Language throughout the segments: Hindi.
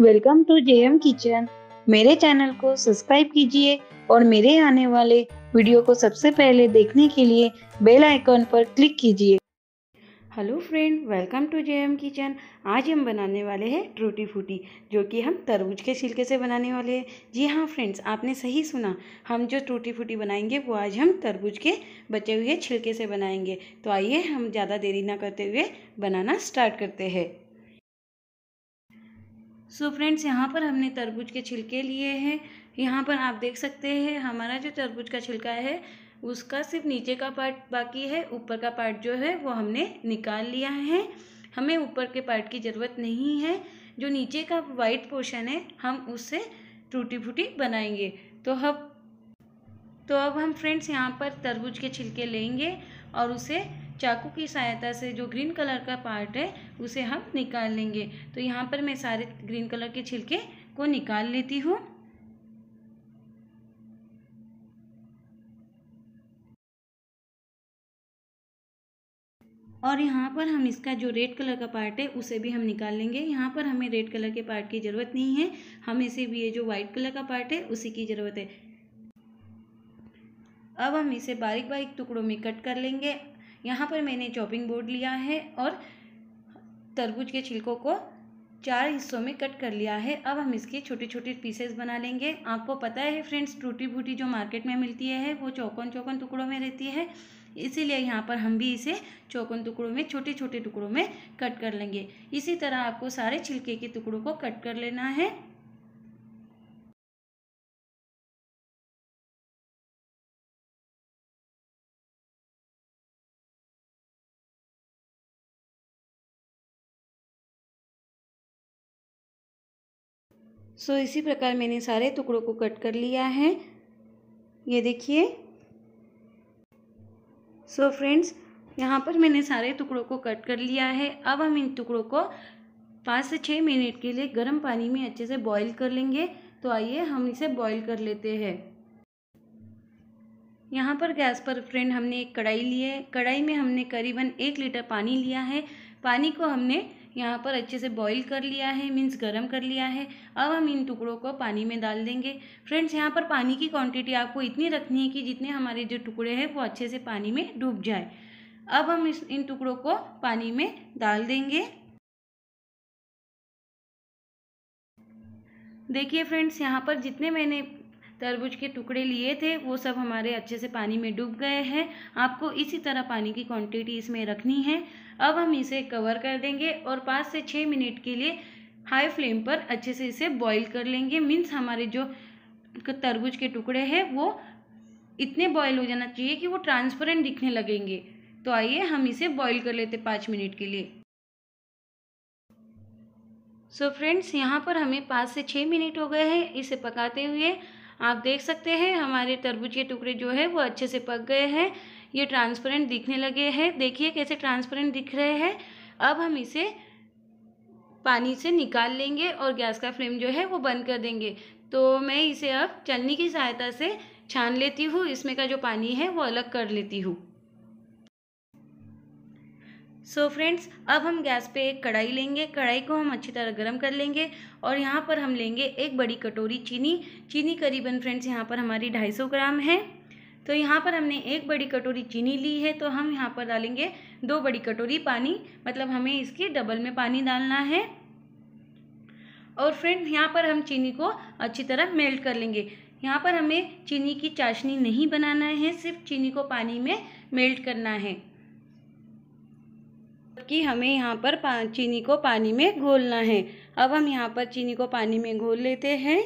वेलकम टू एम किचन मेरे चैनल को सब्सक्राइब कीजिए और मेरे आने वाले वीडियो को सबसे पहले देखने के लिए बेल आइकॉन पर क्लिक कीजिए hello friend welcome to M kitchen आज हम बनाने वाले हैं ट्रूटी फूटी जो कि हम तरबूज के छिलके से बनाने वाले हैं जी हाँ फ्रेंड्स आपने सही सुना हम जो ट्रूटी फूटी बनाएंगे वो आज हम तरबूज के बचे हुए छिलके से बनाएंगे तो आइए हम ज़्यादा देरी ना करते हुए बनाना स्टार्ट करते हैं सो so फ्रेंड्स यहाँ पर हमने तरबूज के छिलके लिए हैं यहाँ पर आप देख सकते हैं हमारा जो तरबूज का छिलका है उसका सिर्फ नीचे का पार्ट बाकी है ऊपर का पार्ट जो है वो हमने निकाल लिया है हमें ऊपर के पार्ट की ज़रूरत नहीं है जो नीचे का वाइट पोर्शन है हम उससे टूटी फूटी बनाएंगे तो हम तो अब हम फ्रेंड्स यहाँ पर तरबूज के छिलके लेंगे और उसे चाकू की सहायता से जो ग्रीन कलर का पार्ट है उसे हम निकाल लेंगे तो यहाँ पर मैं सारे ग्रीन कलर के छिलके को निकाल लेती हूँ और यहाँ पर हम इसका जो रेड कलर का पार्ट है उसे भी हम निकाल लेंगे यहाँ पर हमें रेड कलर के पार्ट की ज़रूरत नहीं है हमें भी ये जो वाइट कलर का पार्ट है उसी की ज़रूरत है अब हम इसे बारीक बारीक टुकड़ों में कट कर लेंगे यहाँ पर मैंने चॉपिंग बोर्ड लिया है और तरबूज के छिलकों को चार हिस्सों में कट कर लिया है अब हम इसके छोटे छोटे पीसेस बना लेंगे आपको पता है फ्रेंड्स टूटी फूटी जो मार्केट में मिलती है वो चौकोन चौकोन टुकड़ों में रहती है इसीलिए यहाँ पर हम भी इसे चौकोन टुकड़ों में छोटे छोटे टुकड़ों में कट कर लेंगे इसी तरह आपको सारे छिलके के टुकड़ों को कट कर लेना है सो इसी प्रकार मैंने सारे टुकड़ों को कट कर लिया है ये देखिए सो फ्रेंड्स यहाँ पर मैंने सारे टुकड़ों को कट कर लिया है अब हम इन टुकड़ों को पाँच से छः मिनट के लिए गर्म पानी में अच्छे से बॉईल कर लेंगे तो आइए हम इसे बॉईल कर लेते हैं यहाँ पर गैस पर फ्रेंड हमने एक कढ़ाई ली है कढ़ाई में हमने करीबन एक लीटर पानी लिया है पानी को हमने यहाँ पर अच्छे से बॉईल कर लिया है मीन्स गरम कर लिया है अब हम इन टुकड़ों को पानी में डाल देंगे फ्रेंड्स यहाँ पर पानी की क्वांटिटी आपको इतनी रखनी है कि जितने हमारे जो टुकड़े हैं वो अच्छे से पानी में डूब जाए अब हम इस इन टुकड़ों को पानी में डाल देंगे देखिए फ्रेंड्स यहाँ पर जितने मैंने तरबूज के टुकड़े लिए थे वो सब हमारे अच्छे से पानी में डूब गए हैं आपको इसी तरह पानी की क्वांटिटी इसमें रखनी है अब हम इसे कवर कर देंगे और पाँच से छः मिनट के लिए हाई फ्लेम पर अच्छे से इसे बॉईल कर लेंगे मीन्स हमारे जो तरबूज के टुकड़े हैं वो इतने बॉयल हो जाना चाहिए कि वो ट्रांसपेरेंट दिखने लगेंगे तो आइए हम इसे बॉयल कर लेते पाँच मिनट के लिए सो so फ्रेंड्स यहाँ पर हमें पाँच से छः मिनट हो गए हैं इसे पकाते हुए आप देख सकते हैं हमारे तरबूज के टुकड़े जो है वो अच्छे से पक गए हैं ये ट्रांसपेरेंट दिखने लगे हैं देखिए कैसे ट्रांसपेरेंट दिख रहे हैं अब हम इसे पानी से निकाल लेंगे और गैस का फ्लेम जो है वो बंद कर देंगे तो मैं इसे अब चलनी की सहायता से छान लेती हूँ इसमें का जो पानी है वो अलग कर लेती हूँ सो so फ्रेंड्स अब हम गैस पे एक कढ़ाई लेंगे कढ़ाई को हम अच्छी तरह गर्म कर लेंगे और यहाँ पर हम लेंगे एक बड़ी कटोरी चीनी चीनी करीबन फ्रेंड्स यहाँ पर हमारी 250 ग्राम है तो यहाँ पर हमने एक बड़ी कटोरी चीनी ली है तो हम यहाँ पर डालेंगे दो बड़ी कटोरी पानी मतलब हमें इसके डबल में पानी डालना है और फ्रेंड्स यहाँ पर हम चीनी को अच्छी तरह मेल्ट कर लेंगे यहाँ पर हमें चीनी की चाशनी नहीं बनाना है सिर्फ चीनी को पानी में मेल्ट करना है कि हमें यहाँ पर चीनी को पानी में घोलना है अब हम यहाँ पर चीनी को पानी में घोल लेते हैं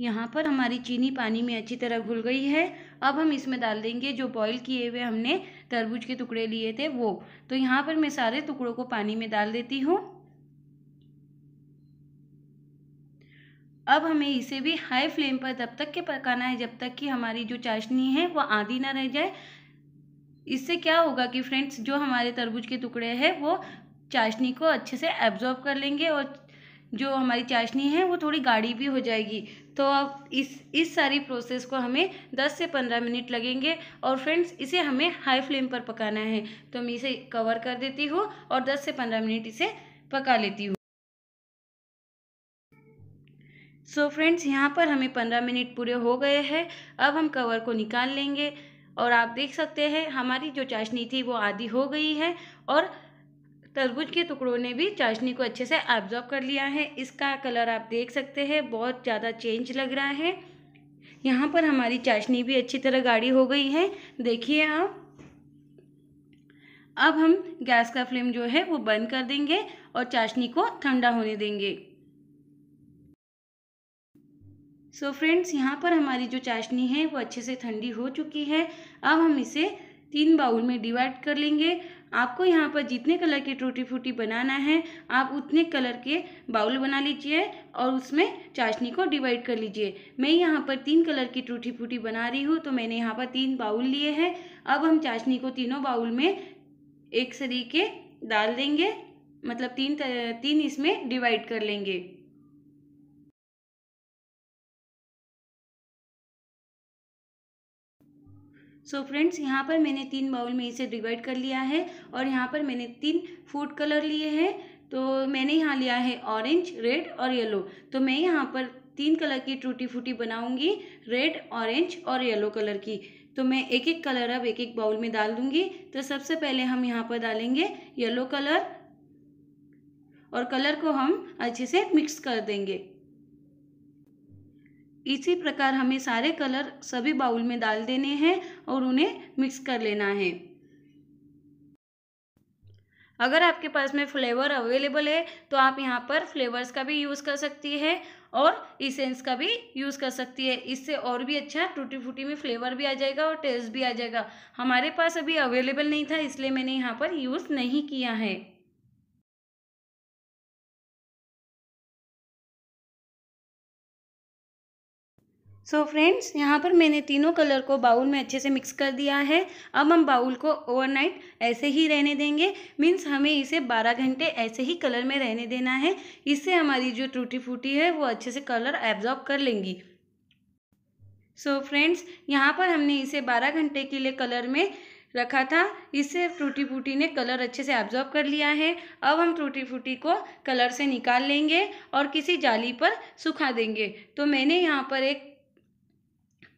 यहाँ पर हमारी चीनी पानी में अच्छी तरह घुल गई है अब हम इसमें डाल देंगे जो बॉईल किए हुए हमने तरबूज के टुकड़े लिए थे वो तो यहाँ पर मैं सारे टुकड़ों को पानी में डाल देती हूँ अब हमें इसे भी हाई फ्लेम पर तब तक के पकाना है जब तक कि हमारी जो चाशनी है वो आधी ना रह जाए इससे क्या होगा कि फ्रेंड्स जो हमारे तरबूज के टुकड़े हैं वो चाशनी को अच्छे से एब्जॉर्ब कर लेंगे और जो हमारी चाशनी है वो थोड़ी गाढ़ी भी हो जाएगी तो अब इस इस सारी प्रोसेस को हमें 10 से 15 मिनट लगेंगे और फ्रेंड्स इसे हमें हाई फ्लेम पर पकाना है तो मैं इसे कवर कर देती हूँ और 10 से 15 मिनट इसे पका लेती हूँ सो so फ्रेंड्स यहाँ पर हमें पंद्रह मिनट पूरे हो गए हैं अब हम कवर को निकाल लेंगे और आप देख सकते हैं हमारी जो चाशनी थी वो आधी हो गई है और तरबूज के टुकड़ों ने भी चाशनी को अच्छे से एब्जॉर्ब कर लिया है इसका कलर आप देख सकते हैं बहुत ज़्यादा चेंज लग रहा है यहाँ पर हमारी चाशनी भी अच्छी तरह गाढ़ी हो गई है देखिए आप अब हम गैस का फ्लेम जो है वो बंद कर देंगे और चाशनी को ठंडा होने देंगे सो so फ्रेंड्स यहाँ पर हमारी जो चाशनी है वो अच्छे से ठंडी हो चुकी है अब हम इसे तीन बाउल में डिवाइड कर लेंगे आपको यहाँ पर जितने कलर के टूटी फूटी बनाना है आप उतने कलर के बाउल बना लीजिए और उसमें चाशनी को डिवाइड कर लीजिए मैं यहाँ पर तीन कलर की टूटी फूटी बना रही हूँ तो मैंने यहाँ पर तीन बाउल लिए हैं अब हम चाशनी को तीनों बाउल में एक सरीके डाल देंगे मतलब तीन तीन इसमें डिवाइड कर लेंगे सो फ्रेंड्स यहाँ पर मैंने तीन बाउल में इसे डिवाइड कर लिया है और यहाँ पर मैंने तीन फूड कलर लिए हैं तो मैंने यहाँ लिया है ऑरेंज रेड और येलो तो मैं यहाँ पर तीन कलर की टूटी फूटी बनाऊंगी रेड ऑरेंज और येलो कलर की तो मैं एक एक कलर अब एक एक बाउल में डाल दूंगी तो सबसे पहले हम यहाँ पर डालेंगे येलो कलर और कलर को हम अच्छे से मिक्स कर देंगे इसी प्रकार हमें सारे कलर सभी बाउल में डाल देने हैं और उन्हें मिक्स कर लेना है अगर आपके पास में फ्लेवर अवेलेबल है तो आप यहाँ पर फ्लेवर्स का भी यूज़ कर सकती है और इसेंस का भी यूज़ कर सकती है इससे और भी अच्छा टूटी फूटी में फ्लेवर भी आ जाएगा और टेस्ट भी आ जाएगा हमारे पास अभी अवेलेबल नहीं था इसलिए मैंने यहाँ पर यूज़ नहीं किया है सो so फ्रेंड्स यहाँ पर मैंने तीनों कलर को बाउल में अच्छे से मिक्स कर दिया है अब हम बाउल को ओवरनाइट ऐसे ही रहने देंगे मीन्स हमें इसे 12 घंटे ऐसे ही कलर में रहने देना है इससे हमारी जो टूटी फूटी है वो अच्छे से कलर एब्जॉर्ब कर लेंगी सो so फ्रेंड्स यहाँ पर हमने इसे 12 घंटे के लिए कलर में रखा था इससे टूटी फूटी ने कलर अच्छे से एब्जॉर्ब कर लिया है अब हम टूटी फूटी को कलर से निकाल लेंगे और किसी जाली पर सुखा देंगे तो मैंने यहाँ पर एक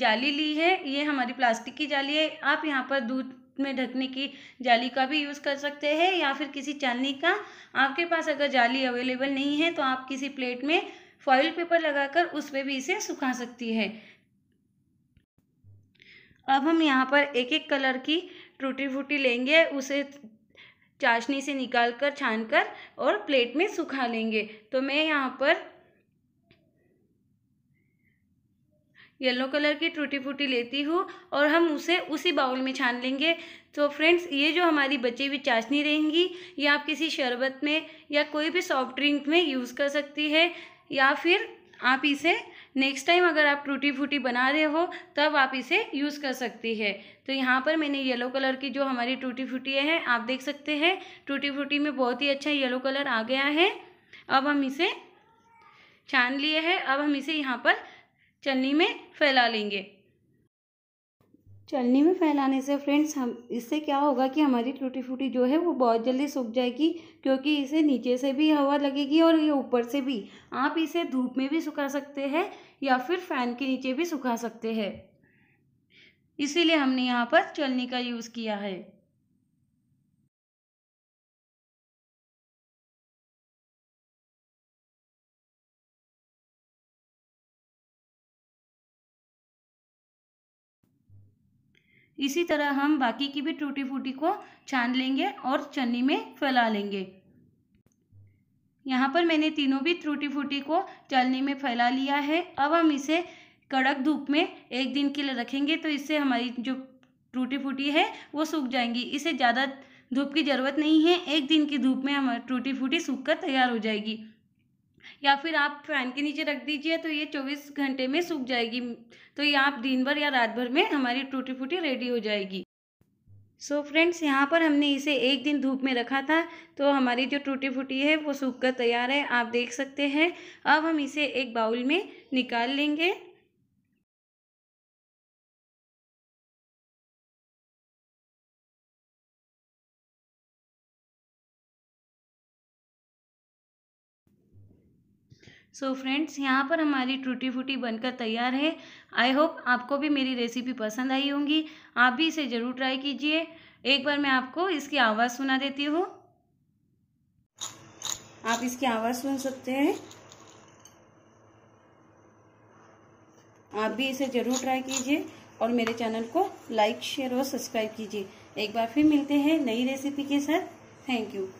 जाली ली है ये हमारी प्लास्टिक की जाली है आप यहाँ पर दूध में ढकने की जाली का भी यूज़ कर सकते हैं या फिर किसी चांदनी का आपके पास अगर जाली अवेलेबल नहीं है तो आप किसी प्लेट में फॉइल पेपर लगाकर उस पर भी इसे सुखा सकती है अब हम यहाँ पर एक एक कलर की टूटी फूटी लेंगे उसे चाशनी से निकाल कर छान कर और प्लेट में सुखा लेंगे तो मैं यहाँ पर येलो कलर की टूटी फूटी लेती हूँ और हम उसे उसी बाउल में छान लेंगे तो फ्रेंड्स ये जो हमारी बची हुई चाशनी रहेंगी ये आप किसी शरबत में या कोई भी सॉफ्ट ड्रिंक में यूज़ कर सकती है या फिर आप इसे नेक्स्ट टाइम अगर आप टूटी फूटी बना रहे हो तब आप इसे यूज़ कर सकती है तो यहाँ पर मैंने येलो कलर की जो हमारी टूटी फूटी है आप देख सकते हैं टूटी फूटी में बहुत ही अच्छा येलो कलर आ गया है अब हम इसे छान लिए हैं अब हम इसे यहाँ पर चलनी में फैला लेंगे चलनी में फैलाने से फ्रेंड्स हम इससे क्या होगा कि हमारी टूटी फूटी जो है वो बहुत जल्दी सूख जाएगी क्योंकि इसे नीचे से भी हवा लगेगी और ये ऊपर से भी आप इसे धूप में भी सुखा सकते हैं या फिर फ़ैन के नीचे भी सुखा सकते हैं इसीलिए हमने यहाँ पर चलनी का यूज़ किया है इसी तरह हम बाकी की भी टूटी फूटी को छान लेंगे और चन्नी में फैला लेंगे यहाँ पर मैंने तीनों भी त्रुटी फूटी को चलनी में फैला लिया है अब हम इसे कड़क धूप में एक दिन के लिए रखेंगे तो इससे हमारी जो टूटी फूटी है वो सूख जाएंगी इसे ज़्यादा धूप की ज़रूरत नहीं है एक दिन की धूप में हमारी टूटी फूटी सूख कर तैयार हो जाएगी या फिर आप फैन के नीचे रख दीजिए तो ये चौबीस घंटे में सूख जाएगी तो ये आप दिन भर या रात भर में हमारी टूटी फूटी रेडी हो जाएगी सो so फ्रेंड्स यहाँ पर हमने इसे एक दिन धूप में रखा था तो हमारी जो टूटी फूटी है वो सूख कर तैयार है आप देख सकते हैं अब हम इसे एक बाउल में निकाल लेंगे सो so फ्रेंड्स यहाँ पर हमारी टूटी फूटी बनकर तैयार है आई होप आपको भी मेरी रेसिपी पसंद आई होंगी आप भी इसे ज़रूर ट्राई कीजिए एक बार मैं आपको इसकी आवाज़ सुना देती हूँ आप इसकी आवाज़ सुन सकते हैं आप भी इसे ज़रूर ट्राई कीजिए और मेरे चैनल को लाइक शेयर और सब्सक्राइब कीजिए एक बार फिर मिलते हैं नई रेसिपी के साथ थैंक यू